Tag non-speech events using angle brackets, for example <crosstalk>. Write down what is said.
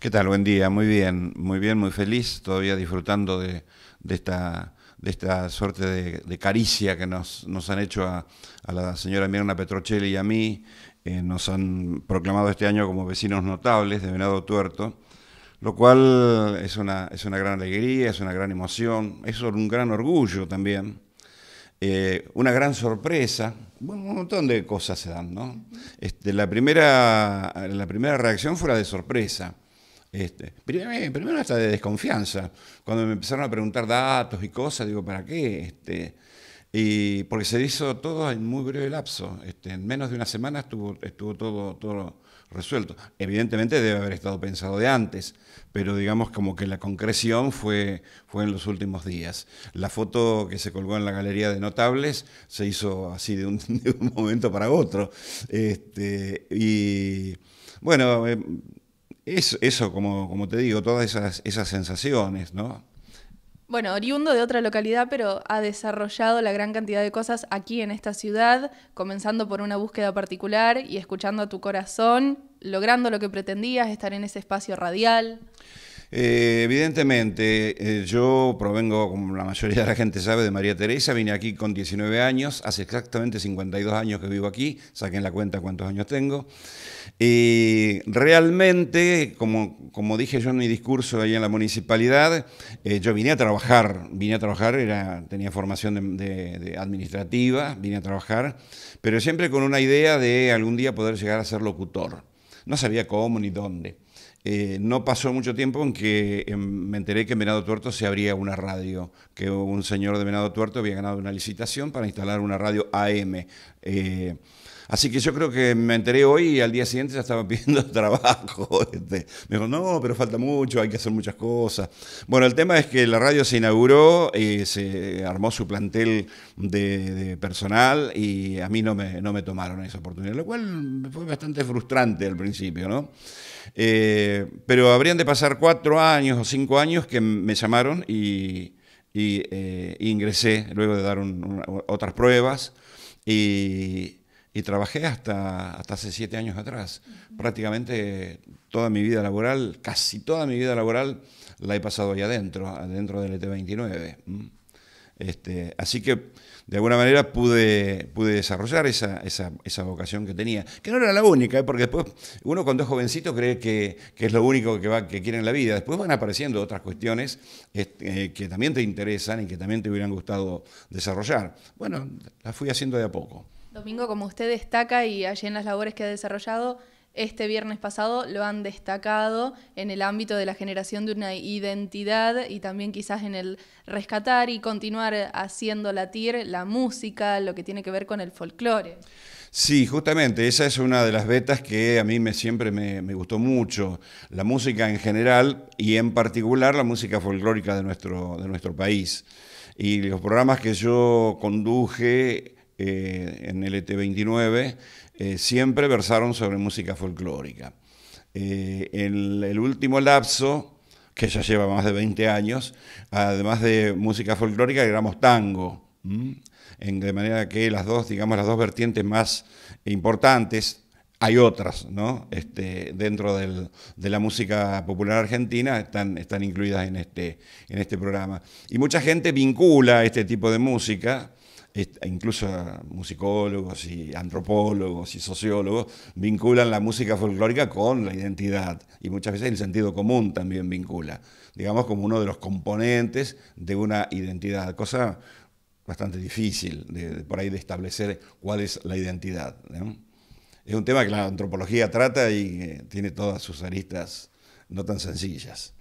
¿Qué tal? Buen día, muy bien, muy bien, muy feliz, todavía disfrutando de, esta de esta suerte de, caricia que nos, han hecho a, la señora Mirna Petrocelli y a mí, eh, nos han proclamado este año como vecinos notables de Venado Tuerto, lo cual es una, es una gran alegría, es una gran emoción, es un gran orgullo también, eh, una gran sorpresa, bueno, un montón de cosas se dan, ¿no? Este, la, primera, la primera reacción fue la de sorpresa, este, primero, eh, primero, hasta de desconfianza. Cuando me empezaron a preguntar datos y cosas, digo, ¿para qué? Este, y porque se hizo todo en muy breve lapso. Este, en menos de una semana estuvo, estuvo todo, todo resuelto. Evidentemente debe haber estado pensado de antes, pero digamos como que la concreción fue, fue en los últimos días. La foto que se colgó en la galería de notables se hizo así de un, <laughs> momento para otro. Este, y bueno, eh, eso, eso como, como te digo, todas esas, esas sensaciones, ¿no? Bueno, oriundo de otra localidad, pero ha desarrollado la gran cantidad de cosas aquí en esta ciudad, comenzando por una búsqueda particular y escuchando a tu corazón, logrando lo que pretendías, estar en ese espacio radial. Eh, evidentemente, eh, yo provengo, como la mayoría de la gente sabe, de María Teresa. Vine aquí con 19 años, hace exactamente 52 años que vivo aquí. Saquen la cuenta cuántos años tengo. Y realmente, como, como dije yo en mi discurso ahí en la municipalidad, eh, yo vine a trabajar. Vine a trabajar, era, tenía formación de administrativa, vine a trabajar, pero siempre con una idea de algún día poder llegar a ser locutor. No sabía cómo ni dónde. Eh, no pasó mucho tiempo en que em, me enteré que en Venado Tuerto se abría una radio, que un señor de Venado Tuerto había ganado una licitación para instalar una radio AM. Eh, así que yo creo que me enteré hoy y al día siguiente ya estaba <laughs> pidiendo trabajo. Este. me dijo, no, pero falta mucho, hay que hacer muchas cosas. Bueno, el tema es que la radio se inauguró, eh, se armó su plantel de, personal y a mí no me, no me tomaron esa oportunidad, lo cual fue bastante frustrante al principio, ¿no? Eh, pero habrían de pasar cuatro años o cinco años que me llamaron y, ingresé luego de dar otras pruebas. Y, trabajé hasta, hasta hace siete años atrás. Prácticamente toda mi vida laboral, casi toda mi vida laboral, la he pasado ahí adentro, adentro del ET29. Este, así que de alguna manera pude, pude desarrollar esa, vocación que tenía, que no era la única, ¿eh? porque después uno cuando es jovencito cree que, es lo único que, va, que quiere en la vida. Después van apareciendo otras cuestiones este, eh, que también te interesan y que también te hubieran gustado desarrollar. Bueno, las fui haciendo de a poco. Domingo, como usted destaca y allí en las labores que ha desarrollado, este viernes pasado lo han destacado en el ámbito de la generación de una identidad y también quizás en el rescatar y continuar haciendo latir la música, lo que tiene que ver con el folclore. Sí, justamente, esa es una de las vetas que a mí me, siempre me, gustó mucho, la música en general y en particular la música folclórica de nuestro, de nuestro país. Y los programas que yo conduje eh, en en et 29 siempre versaron sobre música folclórica. Eh, en el último lapso, que ya lleva más de 20 años, además de música folclórica, éramos tango. En, de manera que las dos, digamos, las dos vertientes más importantes, hay otras, ¿no? Este, dentro del, de la música popular argentina están, están incluidas en este, en este programa. Y mucha gente vincula este tipo de música incluso musicólogos y antropólogos y sociólogos vinculan la música folclórica con la identidad y muchas veces el sentido común también vincula, digamos como uno de los componentes de una identidad, cosa bastante difícil por ahí de establecer cuál es la identidad. Es un tema que la antropología trata y eh, tiene todas sus aristas no tan sencillas.